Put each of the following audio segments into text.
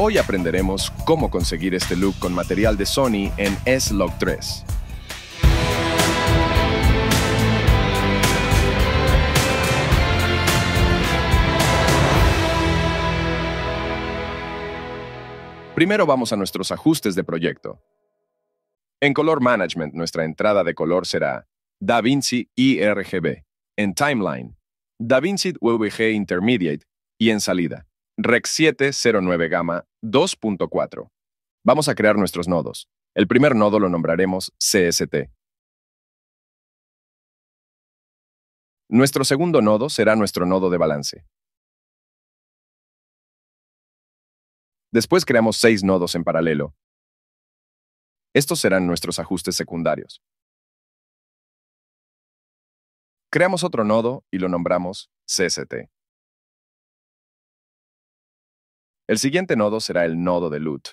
Hoy aprenderemos cómo conseguir este look con material de Sony en S-Log 3. Primero vamos a nuestros ajustes de proyecto. En Color Management, nuestra entrada de color será DaVinci IRGB. En Timeline, DaVinci VBG Intermediate. Y en salida, Rec 709 Gamma 2.4. Vamos a crear nuestros nodos. El primer nodo lo nombraremos CST. Nuestro segundo nodo será nuestro nodo de balance. Después creamos seis nodos en paralelo. Estos serán nuestros ajustes secundarios. Creamos otro nodo y lo nombramos CST. El siguiente nodo será el nodo de LUT,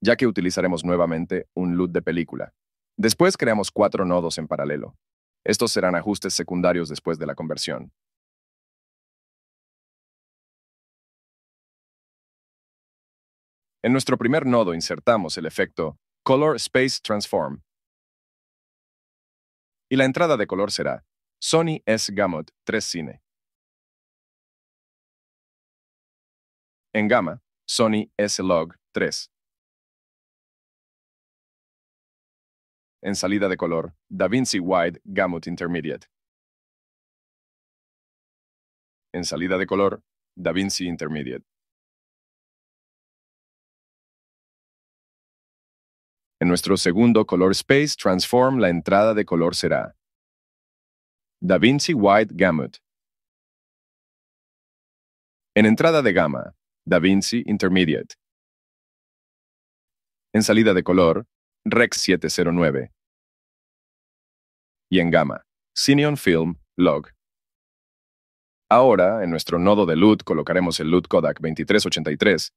ya que utilizaremos nuevamente un LUT de película. Después creamos cuatro nodos en paralelo. Estos serán ajustes secundarios después de la conversión. En nuestro primer nodo insertamos el efecto Color Space Transform. Y la entrada de color será Sony S Gamut 3 Cine. En Gamma, Sony S-Log 3. En salida de color, DaVinci Wide Gamut Intermediate. En salida de color, DaVinci Intermediate. En nuestro segundo Color Space Transform, la entrada de color será DaVinci Wide Gamut. En entrada de gama, Da Vinci Intermediate. En salida de color, Rec 709. Y en gama, Cineon Film Log. Ahora, en nuestro nodo de LUT colocaremos el LUT Kodak 2383.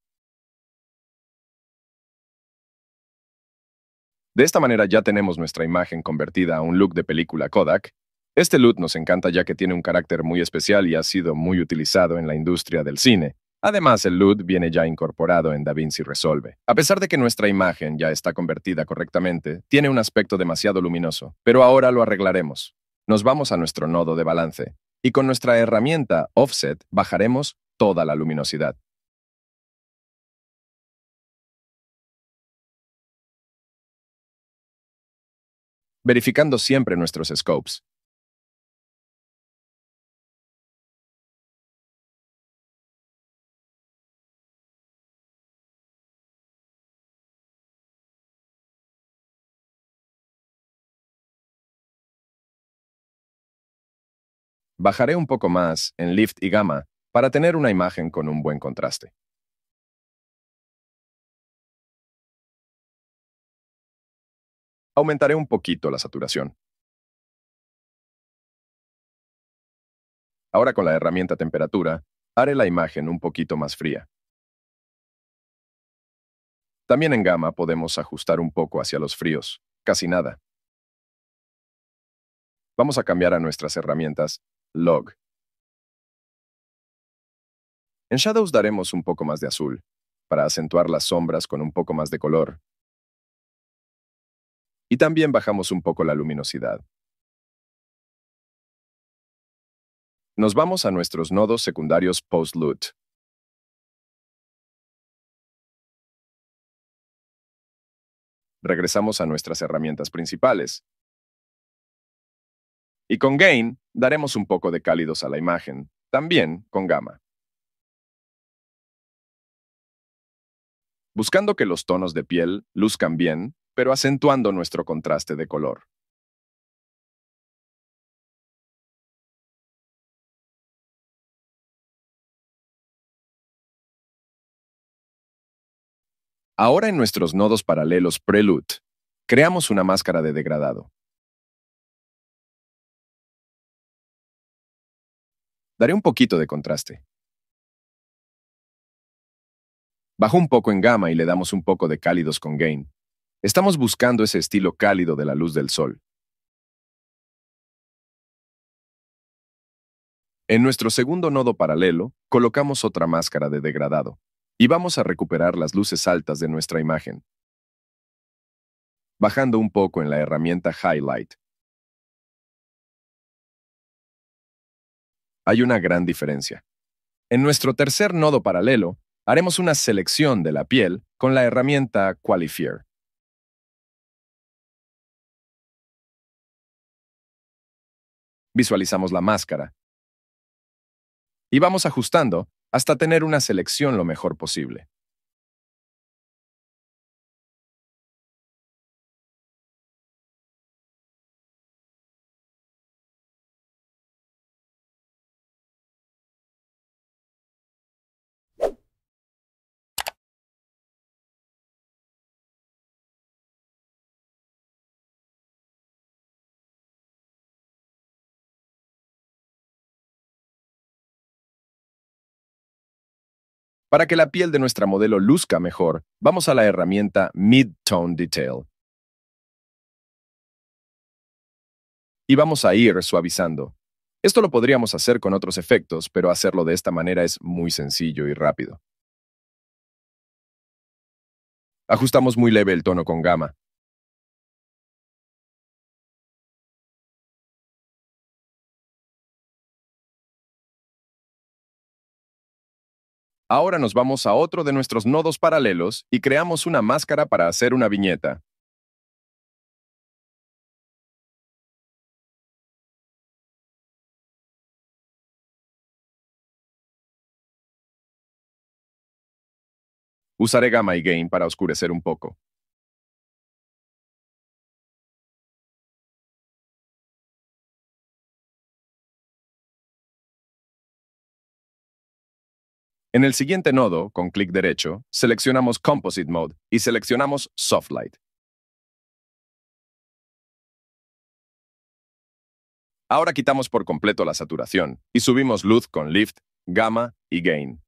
De esta manera ya tenemos nuestra imagen convertida a un look de película Kodak. Este LUT nos encanta ya que tiene un carácter muy especial y ha sido muy utilizado en la industria del cine. Además, el LUT viene ya incorporado en DaVinci Resolve. A pesar de que nuestra imagen ya está convertida correctamente, tiene un aspecto demasiado luminoso, pero ahora lo arreglaremos. Nos vamos a nuestro nodo de balance y con nuestra herramienta Offset bajaremos toda la luminosidad. Verificando siempre nuestros scopes, Bajaré un poco más en lift y gamma para tener una imagen con un buen contraste. Aumentaré un poquito la saturación. Ahora con la herramienta temperatura, haré la imagen un poquito más fría. También en gamma podemos ajustar un poco hacia los fríos, casi nada. Vamos a cambiar a nuestras herramientas Log. En Shadows daremos un poco más de azul, para acentuar las sombras con un poco más de color. Y también bajamos un poco la luminosidad. Nos vamos a nuestros nodos secundarios post-LUT. Regresamos a nuestras herramientas principales, y con gain daremos un poco de cálidos a la imagen, también con gamma. Buscando que los tonos de piel luzcan bien, pero acentuando nuestro contraste de color. Ahora en nuestros nodos paralelos Prelude, creamos una máscara de degradado. Daré un poquito de contraste. Bajo un poco en gama y le damos un poco de cálidos con gain. Estamos buscando ese estilo cálido de la luz del sol. En nuestro segundo nodo paralelo, colocamos otra máscara de degradado y vamos a recuperar las luces altas de nuestra imagen. Bajando un poco en la herramienta Highlight, hay una gran diferencia. En nuestro tercer nodo paralelo, haremos una selección de la piel con la herramienta Qualifier. Visualizamos la máscara. Y vamos ajustando hasta tener una selección lo mejor posible. Para que la piel de nuestra modelo luzca mejor, vamos a la herramienta Mid-Tone Detail. Y vamos a ir suavizando. Esto lo podríamos hacer con otros efectos, pero hacerlo de esta manera es muy sencillo y rápido. Ajustamos muy leve el tono con gama, Ahora nos vamos a otro de nuestros nodos paralelos y creamos una máscara para hacer una viñeta. Usaré Gamma y Gain para oscurecer un poco. En el siguiente nodo, con clic derecho, seleccionamos Composite Mode y seleccionamos Soft Light. Ahora quitamos por completo la saturación y subimos luz con Lift, Gamma y Gain.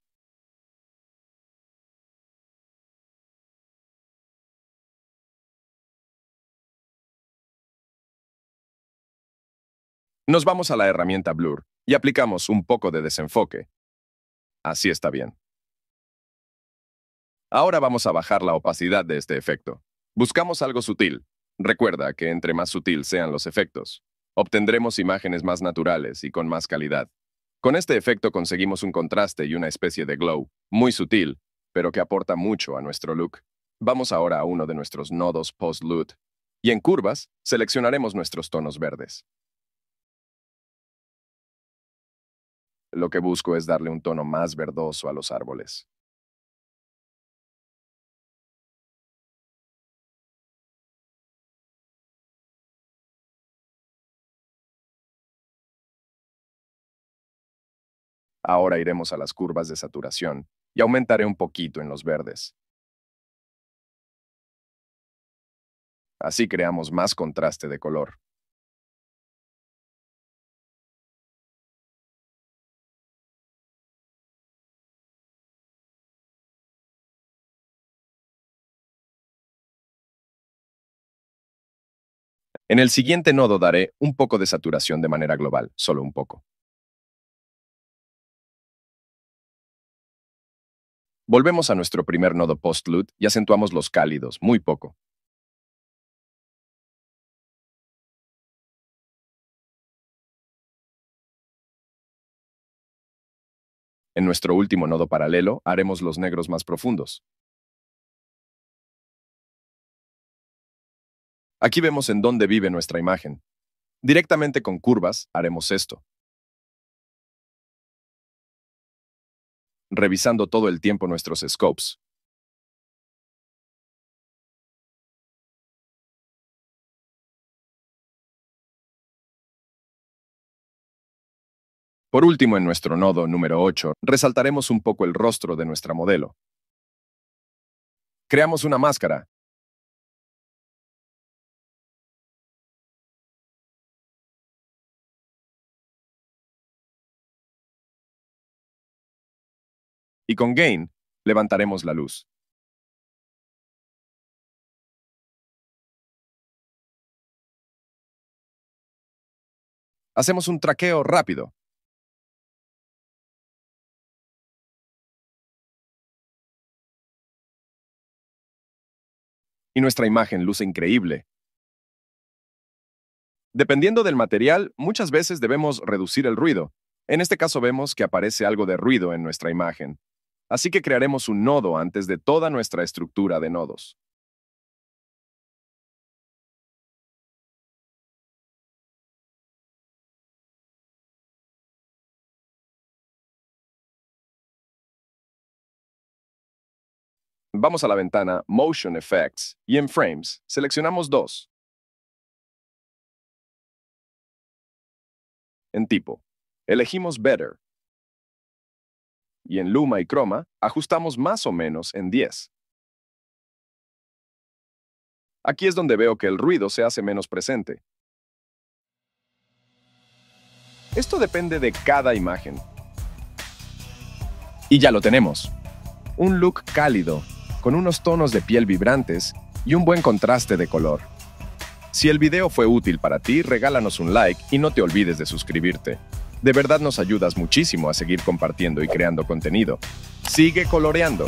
Nos vamos a la herramienta Blur y aplicamos un poco de desenfoque Así está bien. Ahora vamos a bajar la opacidad de este efecto. Buscamos algo sutil. Recuerda que entre más sutil sean los efectos, obtendremos imágenes más naturales y con más calidad. Con este efecto conseguimos un contraste y una especie de glow, muy sutil, pero que aporta mucho a nuestro look. Vamos ahora a uno de nuestros nodos post-loot, y en curvas seleccionaremos nuestros tonos verdes. Lo que busco es darle un tono más verdoso a los árboles. Ahora iremos a las curvas de saturación y aumentaré un poquito en los verdes. Así creamos más contraste de color. En el siguiente nodo daré un poco de saturación de manera global, solo un poco. Volvemos a nuestro primer nodo post y acentuamos los cálidos, muy poco. En nuestro último nodo paralelo haremos los negros más profundos, Aquí vemos en dónde vive nuestra imagen. Directamente con curvas haremos esto. Revisando todo el tiempo nuestros scopes. Por último, en nuestro nodo número 8, resaltaremos un poco el rostro de nuestra modelo. Creamos una máscara, y con Gain levantaremos la luz. Hacemos un traqueo rápido. Y nuestra imagen luce increíble. Dependiendo del material, muchas veces debemos reducir el ruido. En este caso vemos que aparece algo de ruido en nuestra imagen. Así que crearemos un nodo antes de toda nuestra estructura de nodos. Vamos a la ventana Motion Effects y en Frames seleccionamos dos. En tipo, elegimos Better y en Luma y croma, ajustamos más o menos en 10. Aquí es donde veo que el ruido se hace menos presente. Esto depende de cada imagen. Y ya lo tenemos. Un look cálido, con unos tonos de piel vibrantes y un buen contraste de color. Si el video fue útil para ti, regálanos un like y no te olvides de suscribirte. De verdad nos ayudas muchísimo a seguir compartiendo y creando contenido. Sigue coloreando.